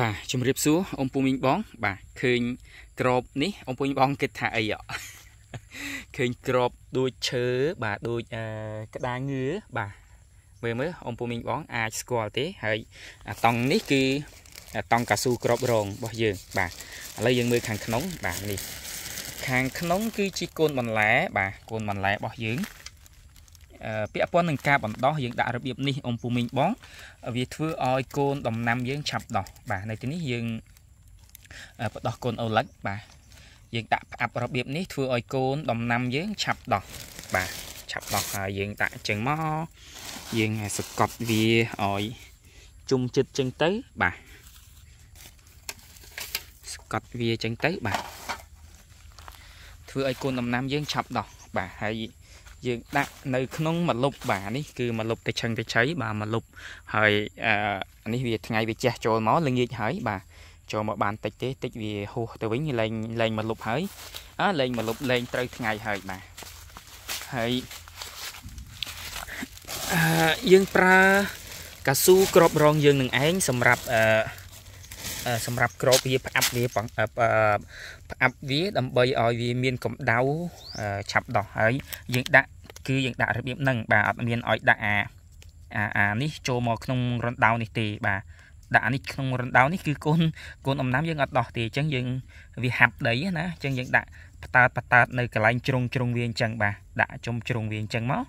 បាទជំរាបសួរអ៊ំពូមីងបង បាទឃើញក្រប នេះអ៊ំពូមីងបងគិតថាអីអត់ឃើញក្របដូចឈើបាទដូចអាក្តារងឿបាទមើលមើលអ៊ំពូមីងបង អាចស្គាល់ទេហើយអាតង់នេះគឺអាតង់កាស៊ូក្រប រងរបស់យើងបាទឥឡូវយើងមើលខាងក្នុង បាទនេះខាងក្នុង គឺជាកូនបន្លែ បាទកូនបន្លែរបស់យើងពាក់ព័ន្ធនឹងការបណ្ដោះយើងដាក់របៀបនេះអ៊ំពូមីងបងវាធ្វើឲ្យកូនដំណាំយើងឆាប់ដោះបាទនៅទីនេះយើងបដោះកូនអូលិចបាទយើងដាក់ផ្អាប់របៀបនេះធ្វើឲ្យកូនដំណាំយើងឆាប់ដោះបាទឆាប់ដោះហើយយើងដាក់ចឹងមកយើងសកត់វាឲ្យជុំជិតចឹងទៅបាទសកត់វាចឹងទៅបាទធ្វើឲ្យកូនដំណាំយើងឆាប់ដោះបាទហើយយើងដាក់នៅក្នុងមួយលុបបាទនេះគឺមួយលុបតិឆឹងតិឆៃបាទមួយលុបហើយអានេះវា ថ្ងៃវាជះចូលមកល្ងាចហើយបាទចូលមកបានតិចទេតិចវាហោះទៅវិញលែងលែងមួយលុបហើយអាលែងមួយលុបលែងត្រូវថ្ងៃហើយបាទហើយយើងប្រើកាស៊ូក្របរងយើងនឹងឯងសម្រាប់អឺសម្រាប់ក្របវាផ្អាប់វាផ្អាប់វាដើម្បីឲ្យវាមានកម្ដៅឆាប់ដោះហើយយើងដាក់គឺយើងដាក់របៀបហ្នឹងបាទអត់មានឲ្យដាក់អាអាអានេះចូលមកក្នុងរណ្ដៅនេះទេបាទដាក់អានេះក្នុងរណ្ដៅនេះគឺកូនកូនអំណាំយើងអត់ដោះទេអញ្ចឹងយើងវាហាប់ដីណាអញ្ចឹងយើងដាក់បតើតបតើតនៅកន្លែងជ្រុងជ្រុងវាអញ្ចឹងបាទដាក់ជុំជ្រុងវាអញ្ចឹងមក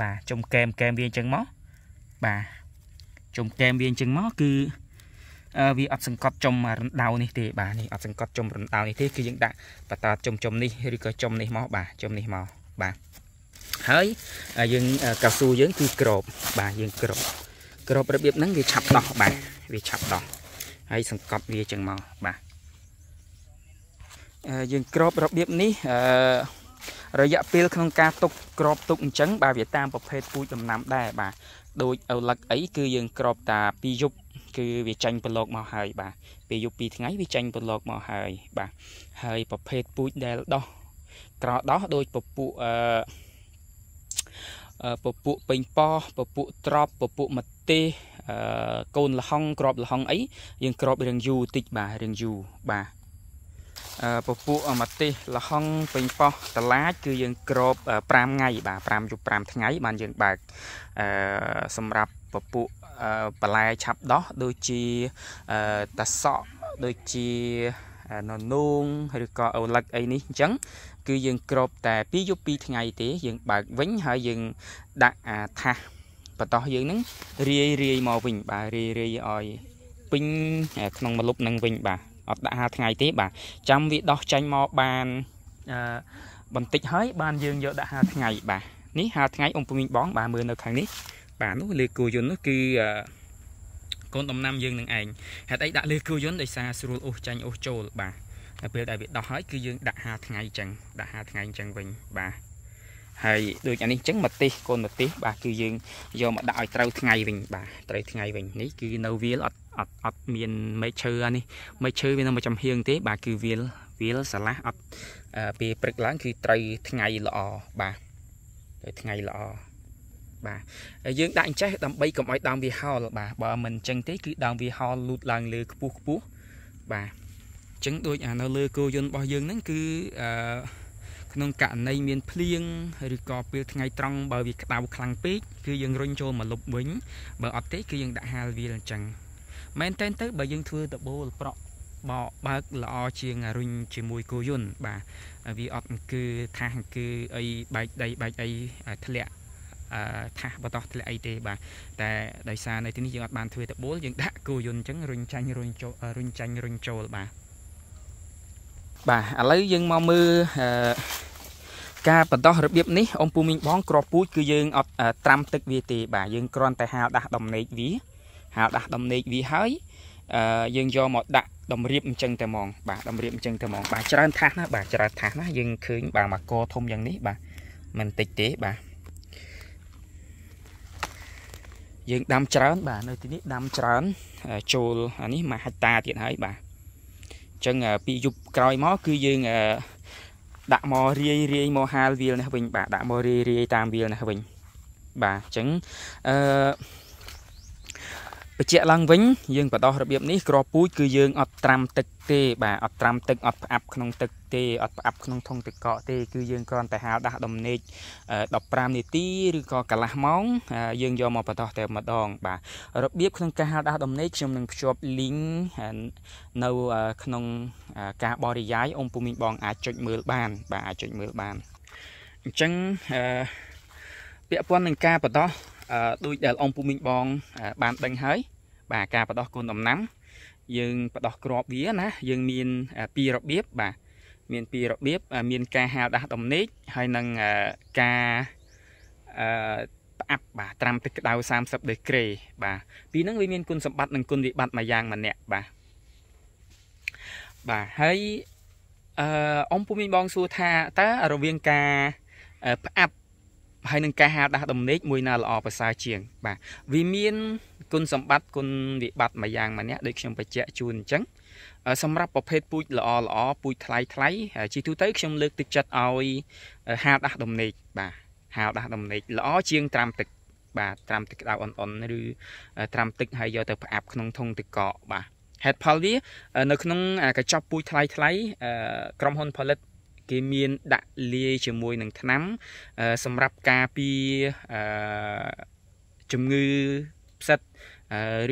បាទជុំកែមកែមវាអញ្ចឹងមកបាទជុំកែមវាអញ្ចឹងមកគឺវាអត់សង្កត់ចំរណ្ដៅនេះទេបាទនេះអត់សង្កត់ចំរណ្ដៅនេះទេគឺយើងដាក់បតាចំចំនេះឬក៏ចំនេះមកបាទចំនេះមកបាទហើយយើងកៅស៊ូយើងគឺក្រប បាទយើងក្របក្របរបៀបហ្នឹងវាឆាប់ដោះបាទវាឆាប់ដោះហើយសង្កត់វាចឹងមកបាទយើងក្របរបៀបនេះអឺរយៈពេលក្នុងការទុកក្របទុកអញ្ចឹងបាទវាតាមប្រភេទពូជដំណាំដែរបាទដូចឪឡឹកអី គឺយើងក្របតា2យប់គឺវាចាញ់ប្រឡោកមកហើយបាទពេលយប់2ថ្ងៃវាចាញ់ប្រឡោកមកហើយបាទហើយប្រភេទពូជដែលដោះក្រដោះដូចពពួកអឺពពួកពេញប៉ោះពពួកត្រប់ពពួកមទេសអឺកូនលហុងក្របលហុងអីយើងក្របរឿងយូរតិចបាទរឿងយូរបាទអឺពពួកមទេសលហុងពេញប៉ោះតឡាចគឺយើងក្រប5ថ្ងៃបាទ5យប់5ថ្ងៃបានយើងបើកអឺសម្រាប់ពពួកបន្លែឆាប់ដោះដូចជាតាសក់ដូចជាណនូងឬក៏អូលិកអីនេះអញ្ចឹង គឺយើងគ្របតែពីយប់ពីថ្ងៃ ទេយើងបើកវិញហើយយើងដាក់អាថាសបន្តោះយើងនឹងរាយរាយមកវិញបាទរាយរាយឲ្យពេញក្នុងមួយលប់នឹងវិញបាទអត់ដាក់5ថ្ងៃទេបាទចាំវាដោះចាញ់មកបានអឺបន្តិចហើយ បានយើងយកដាក់5ថ្ងៃបាទនេះ5ថ្ងៃអង្គពមីងបងបាទមើលនៅខាងនេះបាទនោះលេខគោយន្តនោះគឺកូនដំណាំយើងនឹងឯងហេតុអីដាក់លេខគោយន្តដោយសារស្រួលអូសចាញ់អូសចូលបាទតែពេលដែលវាដោះហើយគឺយើងដាក់5ថ្ងៃអញ្ចឹងដាក់5ថ្ងៃអញ្ចឹងវិញបាទហើយដូចអានេះអញ្ចឹងមកទេសកូនមកទេសបាទគឺយើងយកមកដាក់ឲ្យត្រូវថ្ងៃវិញបាទត្រូវថ្ងៃវិញនេះគឺនៅវាលអត់អត់អត់មានមេឃឈើអានេះមេឃឈើវានៅមួយចំហៀងទេបាទគឺវាលវាលស្រឡះអត់ពេលព្រឹកឡើងគឺត្រូវថ្ងៃល្អបាទត្រូវថ្ងៃល្អបាទយើងដាក់អញ្ចេះដើម្បីកុំឲ្យដើមវាហោលបាទបើមិនអញ្ចឹងទេគឺដើមវាហោលលូតឡើងលើខ្ពស់ខ្ពស់បាទអញ្ចឹងដូចអានៅលើគោយន្តរបស់យើងហ្នឹងគឺអឺក្នុងករណីមានភ្លៀងឬក៏ពេលថ្ងៃត្រង់បើវាក្តៅខ្លាំងពេកគឺយើងរុញចូលមកលុបវិញបើអត់ទេគឺយើងដាក់ហាលវាអញ្ចឹងមែនតែនទៅបើយើងធ្វើតបូលប្រក់បោបើកល្អជាងរុញជាមួយគោយន្តបាទវាអត់អង្គើថាអង្គើអីបែកដីបែកអីធ្លាក់ថាសបតោះធ្លាក់អីទេបាទតែដោយសារនៅទីនេះយើងអត់បាន ធ្វើតបូលយើងដាក់គោយន្តអញ្ចឹងរុញចាញ់រុញចូលរុញចាញ់រុញចូលបាទបាទឥឡូវយើងមកមើលអឺការបន្តរបៀបនេះអ៊ំពូមីងបង ក្រោះពូជគឺយើងអត់ត្រាំទឹកវាទេបាទយើងគ្រាន់តែហាលដាស់ដំណេកវាហាលដាស់ដំណេកវាហើយយើងយកមកដាក់តម្រៀបអញ្ចឹងតែហ្មងបាទតម្រៀបអញ្ចឹងតែហ្មងបាទច្រើនថាសណាបាទច្រើនថាសណាយើងឃើញបាទមកកធំយ៉ាងនេះបាទមិនតិចទេបាទយើងដាំច្រើនបាទនៅទីនេះដាំច្រើនចូលអានេះមួយហិកតាទៀតហើយបាទអញ្ចឹងពីយប់ក្រោយមកគឺយើងដាក់មករាយរាយមកហាលវាលនេះវិញបាទដាក់មករាយរាយតាមវាលនេះវិញបាទអញ្ចឹងអឺបញ្ជាក់ឡើងវិញយើងបដោះរបៀបនេះក្រពូជគឺយើងអត់ត្រាំទឹកទេបាទអត់ត្រាំទឹកអត់ផ្អាប់ក្នុងទឹកទេអត់ផ្អាប់ក្នុងធុងទឹកកកទេគឺយើងគ្រាន់តែហាលដាស់ដំណេក15នាទីឬក៏កន្លះម៉ោងយើងយកមកបដោះតែម្ដង បាទរបៀបក្នុងការហាលដាស់ដំណេកខ្ញុំនឹងភ្ជាប់ link នៅក្នុងការបរិយាយអង្គពូមីងបង អាចចុចមើលបានបាទអាចចុចមើលបានអញ្ចឹងពាក់ព័ន្ធនឹងការបដោះដូចដែលអង្គពូមីងបងបានដឹងហើយបាទការបដោះគុណដំណាំយើងបដោះក្របវាណាយើងមានពីររបៀបបាទមានពីររបៀបមានការហាលដាស់ដំណេកហើយនឹងការអឺផ្អាប់បាទត្រាំទឹកក្តៅ30ដឺក្រេបាទពីហ្នឹងវាមានគុណសម្បត្តិនិងគុណវិបត្តិមួយយ៉ាងម្នាក់បាទបាទហើយអឺអង្គពូមីងបងសួរថាតើរវាងការផ្អាប់ហើយនឹងការហាលដាស់ដំណេកមួយណាល្អប្រសើរជាងបាទវាមានគុណសម្បត្តិគុណវិបត្តិមួយយ៉ាងម្នាក់ដូចខ្ញុំបញ្ជាក់ជូនអញ្ចឹងសម្រាប់ប្រភេទពូជល្អល្អពូជថ្លៃថ្លៃជាទូទៅខ្ញុំលើកទឹកចិត្តឲ្យហាលដាស់ដំណេកបាទហាលដាស់ដំណេកល្អជាងត្រាំទឹកបាទត្រាំទឹកក្តៅអន់អន់ឬត្រាំទឹកហើយយកទៅផ្អាប់ក្នុងធុងទឹកកកបាទហេតុផលវានៅក្នុងកញ្ចប់ពូជថ្លៃថ្លៃក្រុមហ៊ុនផលិតគេមាន ដាក់លាយជាមួយនឹងថ្នាំសម្រាប់ការពារជំងឺផ្សិត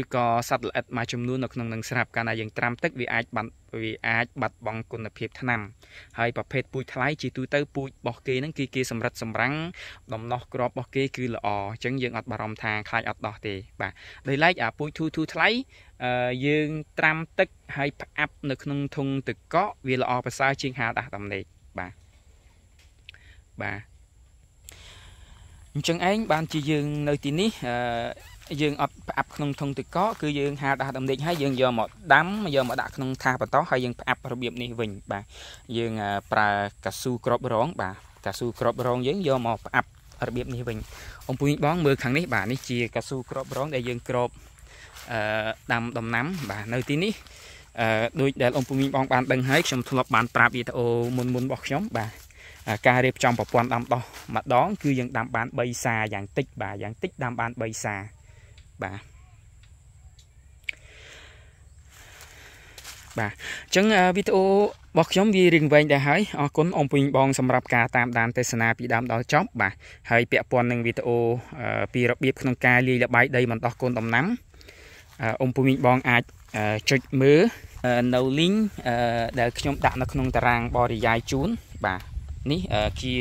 ឬក៏សត្វល្អិតមួយចំនួននៅក្នុងនឹងស្រាប់កាលណាយើងត្រាំទឹកវាអាចបាត់វាអាចបាត់បង់គុណភាពថ្នាំហើយប្រភេទពូជថ្លៃជាទូទៅពូជរបស់គេហ្នឹងគឺគេសម្រិតសម្រាំងដំណោះក្របរបស់គេគឺល្អអញ្ចឹងយើង អត់បារម្ភថាខ្លាចអត់ដោះទេបាទដោយឡែកអាពូជធូធូថ្លៃយើង ត្រាំទឹកហើយផ្អាប់នៅក្នុងធុងទឹកកកវាល្អប្រសើរជាងហាលដាស់ដំណេកបាទបាទអញ្ចឹងឯងបានជាយើងនៅទីនេះអឺយើងអត់ផ្អាប់ក្នុងធុងទឹកកកគឺយើងហាលដាស់ដំណេកហើយយើងយកមកដាំយកមកដាក់ក្នុងថាសបន្តហើយយើងផ្អាប់របៀបនេះវិញបាទយើងប្រើកាស៊ូក្របរងបាទកាស៊ូក្របរង យើងយកមកផ្អាប់របៀបនេះវិញ អំពុញបងមើលខាងនេះបាទនេះជាកាស៊ូក្របរងដែលយើងក្របអឺដាំដំណាំបាទនៅទីនេះអឺដូចដែលអង្គពូមីងបងបានដឹងហើយខ្ញុំធ្លាប់បានប្រាប់វីដេអូមុនមុនរបស់ខ្ញុំបាទការរៀបចំប្រព័ន្ធដាំដុះម្ដងគឺយើងដាំបាន3សាយ៉ាងតិចបាទយ៉ាងតិចដាំបាន3សាបាទបាទអញ្ចឹងវីដេអូរបស់ខ្ញុំវារៀងវែងដែរហើយអរគុណអង្គពេញបងសម្រាប់ការតាមដានទេសនាពីដើមដល់ចប់បាទហើយពាក់ព័ន្ធនឹងវីដេអូពីរបៀបក្នុងការលាយលបាយដីមិនដោះកូនដំណាំអង្គពេញបងអាចចុចមើលនៅលីងដែលខ្ញុំដាក់នៅក្នុង តារាងបរិយាយជូនបាទនេះជា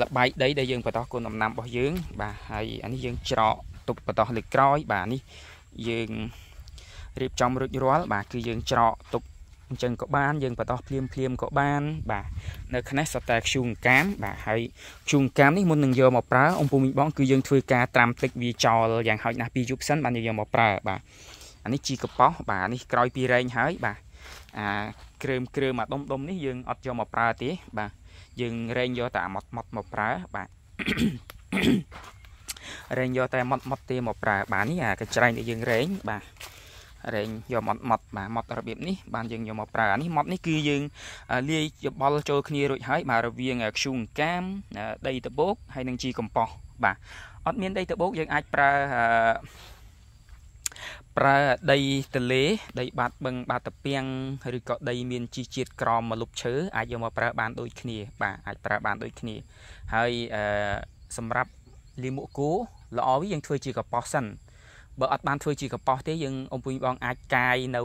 លបាយដីដែលយើងបន្តគុណដំណាំរបស់យើង បាទហើយអានេះយើងច្រកទុកបន្តលើក្រោយបាទនេះយើងរៀបចំរួចរាល់បាទគឺយើងច្រកទុកអញ្ចឹងក៏បានយើងបន្តភ្លាមភ្លាមក៏បានបាទនៅខ្នេះសតែខ្ជូងកាមបាទហើយខ្ជូងកាមនេះមុននឹងយកមកប្រើអំពូមីងបងគឺយើងធ្វើការត្រាំទឹកវាចោលយ៉ាងហោចណាស់ពីយប់សិនបានយកមកប្រើបាទអានេះជីកប៉ោះបាទនេះក្រោយពីរែងហើយបាទអាគ្រើមគ្រើមអាដុំដុំនេះយើងអត់យកមកប្រើទេបាទយើងរែងយកតែអាម៉ត់ម៉ត់មកប្រើបាទរែងយកតែម៉ត់ម៉ត់ទេមកប្រើបាទនេះអាកញ្ច្រែងដែលយើងរែងបាទរែងយកម៉ត់ម៉ត់បាទម៉ត់របៀបនេះបានយើងយកមកប្រើអានេះម៉ត់នេះគឺយើងលាយយបល់ចូលគ្នារួចហើយបាទរវាងខ្ជូងកាមដីតបោកហើយនឹងជីកំប៉ុស្តបាទអត់មានដីតបោកយើងអាចប្រើប្រើដីទលេដីបាត់បឹងបាត់តាពាំងឬក៏ដី មានជីជាតិក្រមមកលុបឈើអាចយកមកប្រើបានដូចគ្នា បាទអាចប្រើបានដូចគ្នា ហើយអឺសម្រាប់លីមួកគោល្អវិញយើងធ្វើជាកប៉ោះសិន បើ អត់បានធ្វើជាកប៉ោះទេ យើងអ៊ំពុញបង អាចកាយនៅ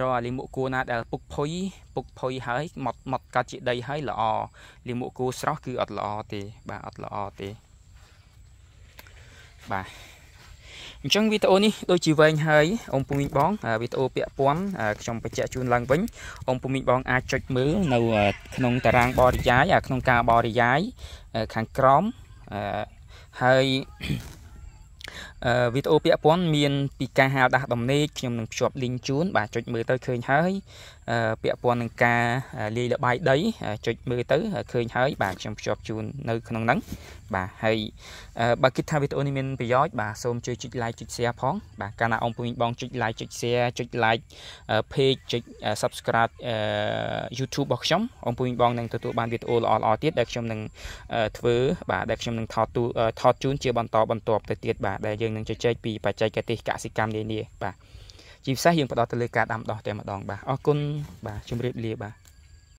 រកលីមួកគោណាដែលពុកភុយពុកភុយហើយមកមកកាត់ជាដីហើយល្អលីមួកគោស្រស់គឺអត់ល្អទេ បាទអត់ល្អទេបាទអញ្ចឹងវីដេអូនេះដូចជាវែងហើយអ៊ំពូមីងបងវីដេអូពាក់ព័ន្ធខ្ញុំបញ្ជាក់ជូនឡើងវិញអ៊ំពូមីងបងអាចចុចមើលនៅក្នុងតារាងបរិយាយក្នុងការបរិយាយខាងក្រោមហើយវីដេអូពាក់ព័ន្ធមានពីការហាលដាស់ដំណេកខ្ញុំនឹងភ្ជាប់លីងជូនបាទចុចមើលទៅឃើញហើយពាក់ព័ន្ធនឹងការលាយលបាយដីចុចមើលទៅឃើញហើយ បាទខ្ញុំភ្ជាប់ជូននៅក្នុងហ្នឹងបាទហើយបើគិតថាវីដេអូនេះមានប្រយោជន៍បាទសូមជួយចុច like ចុច share ផងបាទកាលណាអង្គពុញបងចុច like ចុច share ចុច like page ចុច subscribe YouTube របស់ខ្ញុំអង្គពុញបងនឹងទទួលបានវីដេអូល្អៗទៀតដែលខ្ញុំនឹងធ្វើបាទដែលខ្ញុំនឹងថតថតជូនជាបន្តបន្ទាប់ទៅទៀតបាទដែលយើងនឹងជជែកពីបច្ចេកទេសកសិកម្មនានាបាទជាពិសេសយើងផ្ដោតទៅលើការដាំដុះតែម្ដង បាទអរគុណបាទជម្រាបលាបាទ